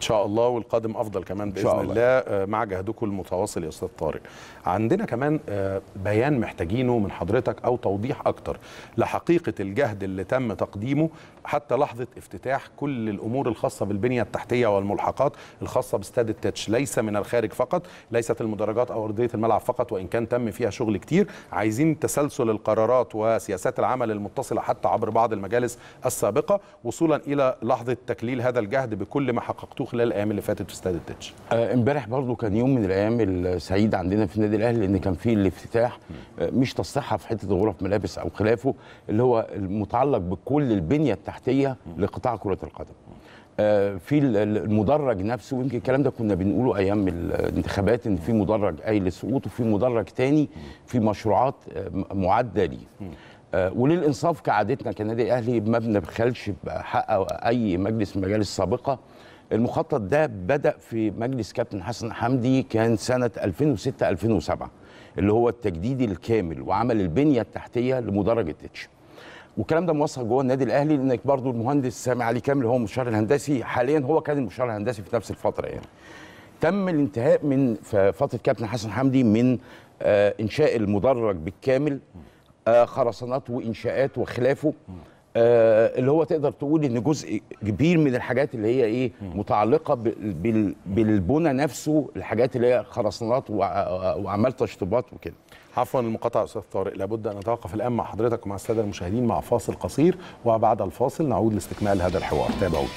ان شاء الله والقادم افضل كمان باذن الله. الله آه، مع جهدكم المتواصل يا استاذ طارق عندنا كمان آه، بيان محتاجينه من حضرتك او توضيح اكتر لحقيقه الجهد اللي تم تقديمه حتى لحظه افتتاح كل الامور الخاصه بالبنيه التحتيه والملحقات الخاصه باستاد التتش ليس من الخارج فقط ليست المدرجات او ارضيه الملعب فقط وان كان تم فيها شغل كتير عايزين تسلسل القرارات وسياسات العمل المتصله حتى عبر بعض المجالس السابقه وصولا الى لحظه تكليل هذا الجهد بكل ما حققته خلال الايام اللي فاتت في استاد التتش آه، امبارح برضو كان يوم من الايام السعيده عندنا في النادي الاهلي لان كان فيه الافتتاح آه، مش تصليحها في حته غرف ملابس او خلافه اللي هو المتعلق بكل البنيه التحتيه لقطاع كره القدم آه، في المدرج نفسه ويمكن الكلام ده كنا بنقوله ايام الانتخابات ان في مدرج اي للسقوط وفي مدرج تاني في مشروعات معده ليه وللانصاف كعادتنا كنادي الاهلي ما بنبخلش بحق اي مجلس من المجالس السابقه المخطط ده بدا في مجلس كابتن حسن حمدي كان سنه 2006 2007 اللي هو التجديد الكامل وعمل البنيه التحتيه لمدرج التتش والكلام ده موثق جوه النادي الاهلي لانك برضو المهندس سامي علي كامل هو المشار الهندسي حاليا هو كان المشار الهندسي في نفس الفتره يعني تم الانتهاء من فتره كابتن حسن حمدي من آه، انشاء المدرج بالكامل آه، خرسانات وانشاءات وخلافه آه اللي هو تقدر تقول ان جزء كبير من الحاجات اللي هي ايه متعلقه بالبنى نفسه الحاجات اللي هي خرسانات واعمال تشطيبات وكده عفوا المقاطعه استاذ طارق لابد ان نتوقف الان مع حضرتك ومع الساده المشاهدين مع فاصل قصير وبعد الفاصل نعود لاستكمال هذا الحوار تابعونا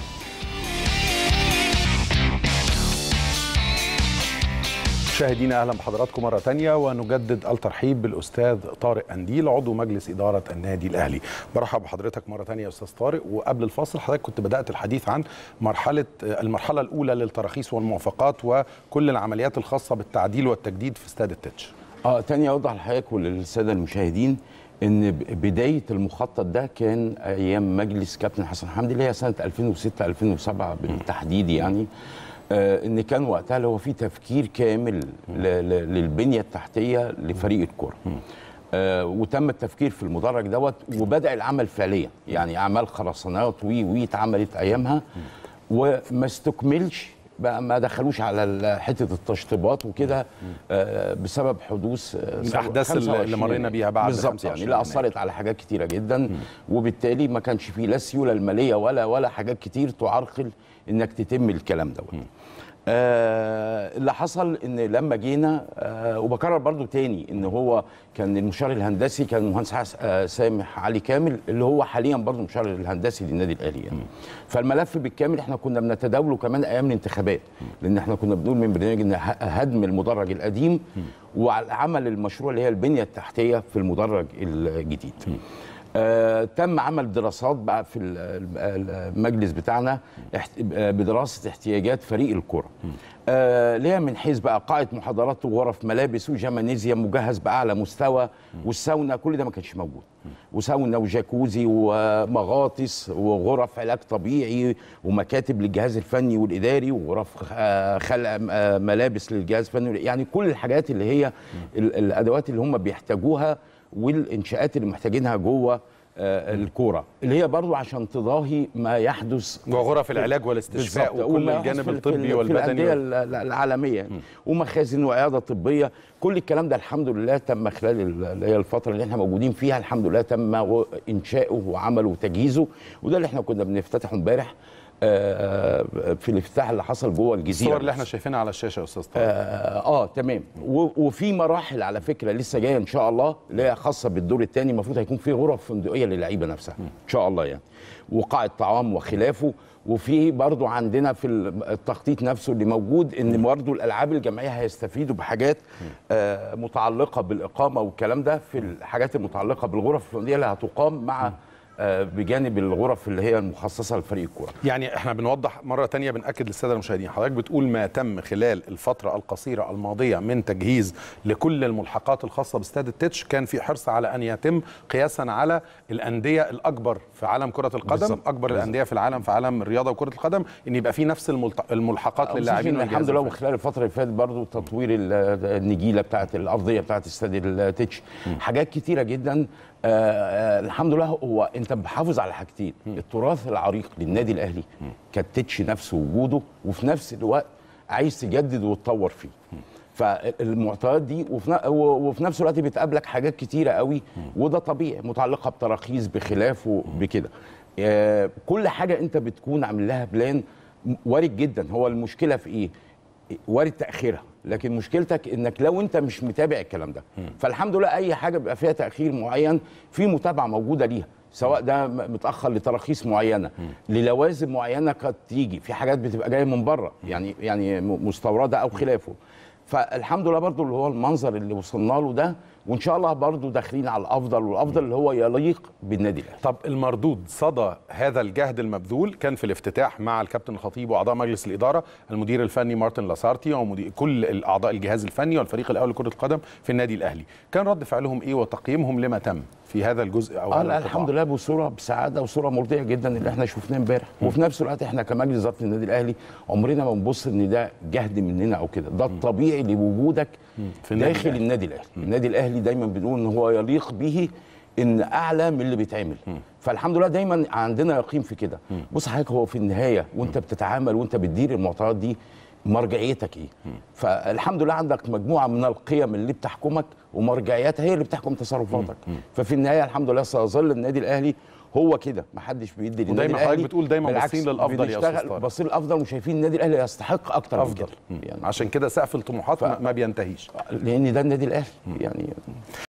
مشاهدينا اهلا بحضراتكم مره تانية ونجدد الترحيب بالاستاذ طارق انديل عضو مجلس اداره النادي الاهلي برحب بحضرتك مره تانية يا استاذ طارق وقبل الفاصل حضرتك كنت بدات الحديث عن مرحله المرحله الاولى للتراخيص والموافقات وكل العمليات الخاصه بالتعديل والتجديد في استاد التتش اه تاني اوضح لحضرتك وللساده المشاهدين ان بدايه المخطط ده كان ايام مجلس كابتن حسن حمدي اللي هي سنه 2006 2007 بالتحديد يعني آه، ان كان وقتها هو في تفكير كامل للبنيه التحتيه لفريق الكره آه، وتم التفكير في المدرج دوت وبدا العمل فعليا يعني اعمال خرسانات وي وي اتعملت ايامها وما استكملش ما دخلوش على حته التشطيبات وكده آه، بسبب حدوث الاحداث آه، اللي مرينا بيها بعد بالظبط يعني اللي اثرت على حاجات كتيره جدا مم. وبالتالي ما كانش فيه لا السيوله الماليه ولا ولا حاجات كتير تعرقل انك تتم الكلام دوت آه اللي حصل ان لما جينا آه وبكرر برضو تاني ان هو كان المشار الهندسي كان المهندس آه سامح علي كامل اللي هو حاليا برضو المشار الهندسي للنادي الاهلي يعني. فالملف بالكامل احنا كنا بنتداوله كمان ايام الانتخابات لان احنا كنا بنقول من برنامج ان هدم المدرج القديم وعمل المشروع اللي هي البنيه التحتيه في المدرج الجديد. آه تم عمل دراسات بقى في المجلس بتاعنا آه، بدراسه احتياجات فريق الكره آه ليها من حيث بقى قاعه محاضرات وغرف ملابس وجمانيزيا مجهز باعلى مستوى والساونا كل ده ما كانش موجود وساونا وجاكوزي ومغاطس وغرف علاج طبيعي ومكاتب للجهاز الفني والاداري وغرف آه، خلق آه، ملابس للجهاز الفني يعني كل الحاجات اللي هي الادوات اللي هم بيحتاجوها والانشاءات اللي محتاجينها جوه آه، الكوره اللي هي برضو عشان تضاهي ما يحدث وغرف العلاج والاستشفاء وكل الجانب الطبي والبدني في العالميه م. ومخازن وعياده طبيه كل الكلام ده الحمد لله تم خلال اللي هي الفتره اللي احنا موجودين فيها الحمد لله تم انشاؤه وعمله وتجهيزه وده اللي احنا كنا بنفتتحه امبارح آه، آه، في الافتتاح اللي حصل جوه الجزيره الصور اللي احنا شايفينها على الشاشه يا استاذ طارق آه, آه، تمام وفي مراحل على فكره لسه جايه ان شاء الله اللي هي خاصه بالدور الثاني المفروض هيكون في غرف فندقيه للعيبه نفسها ان شاء الله يعني وقاعه طعام وخلافه وفي برضه عندنا في التخطيط نفسه اللي موجود ان برضه الالعاب الجماعيه هيستفيدوا بحاجات متعلقه بالاقامه والكلام ده في الحاجات المتعلقه بالغرف الفندقيه اللي هتقام مع آه، بجانب الغرف اللي هي المخصصه لفريق الكوره. يعني احنا بنوضح مره ثانيه بناكد للساده المشاهدين، حضرتك بتقول ما تم خلال الفتره القصيره الماضيه من تجهيز لكل الملحقات الخاصه باستاد التتش كان في حرص على ان يتم قياسا على الانديه الاكبر في عالم كره القدم، بالزبط. اكبر بالزبط. الانديه في العالم في عالم الرياضه وكره القدم ان يبقى في نفس الملحقات آه، للاعبين الحمد لله وخلال الفتره اللي فاتت برضه تطوير النجيله بتاعه الارضيه بتاعه استاد التتش، حاجات كثيره جدا آه،, آه الحمد لله هو انت محافظ على حاجتين التراث العريق للنادي الاهلي كتتش نفس وجوده وفي نفس الوقت عايز تجدد وتطور فيه فالمعطيات دي وفي نفس الوقت بتقابلك حاجات كتيره قوي وده طبيعي متعلقه بتراخيص بخلافه بكده آه كل حاجه انت بتكون عامل لها بلان وارد جدا هو المشكله في ايه وارد تاخيرها لكن مشكلتك انك لو انت مش متابع الكلام ده فالحمد لله اي حاجه بيبقى فيها تاخير معين في متابعه موجوده ليها سواء ده متاخر لتراخيص معينه للوازم معينه قد تيجي في حاجات بتبقى جايه من بره يعني يعني مستورده او خلافه فالحمد لله برضو اللي هو المنظر اللي وصلنا له ده وان شاء الله برضو داخلين على الافضل والافضل اللي هو يليق بالنادي الاهلي طب المردود صدى هذا الجهد المبذول كان في الافتتاح مع الكابتن الخطيب واعضاء مجلس الاداره المدير الفني مارتن لاسارتي وكل الاعضاء الجهاز الفني والفريق الاول لكره القدم في النادي الاهلي كان رد فعلهم ايه وتقييمهم لما تم في هذا الجزء او هذا الحمد لله بصوره بسعاده وصوره مرضيه جدا اللي احنا شفناه امبارح وفي نفس الوقت احنا كمجلس اداره النادي الاهلي عمرنا ما بنبص ان ده جهد مننا او كده ده الطبيعي الطبيعي لوجودك في داخل الأهل. النادي الاهلي النادي الاهلي دايما بنقول ان هو يليق به ان اعلى من اللي بيتعمل فالحمد لله دايما عندنا يقين في كده بص حضرتك هو في النهايه وانت بتتعامل وانت بتدير المعطيات دي مرجعيتك ايه فالحمد لله عندك مجموعه من القيم اللي بتحكمك ومرجعياتها هي اللي بتحكم تصرفاتك ففي النهايه الحمد لله سيظل النادي الاهلي هو كده ما حدش بيدي للنادي الاهلي حضرتك بتقول دايما باصين للافضل يا استاذ باصين للافضل وشايفين النادي الاهلي يستحق اكتر افضل من كده يعني عشان كده سقف الطموحات ف... ما بينتهيش لان ده النادي الاهلي يعني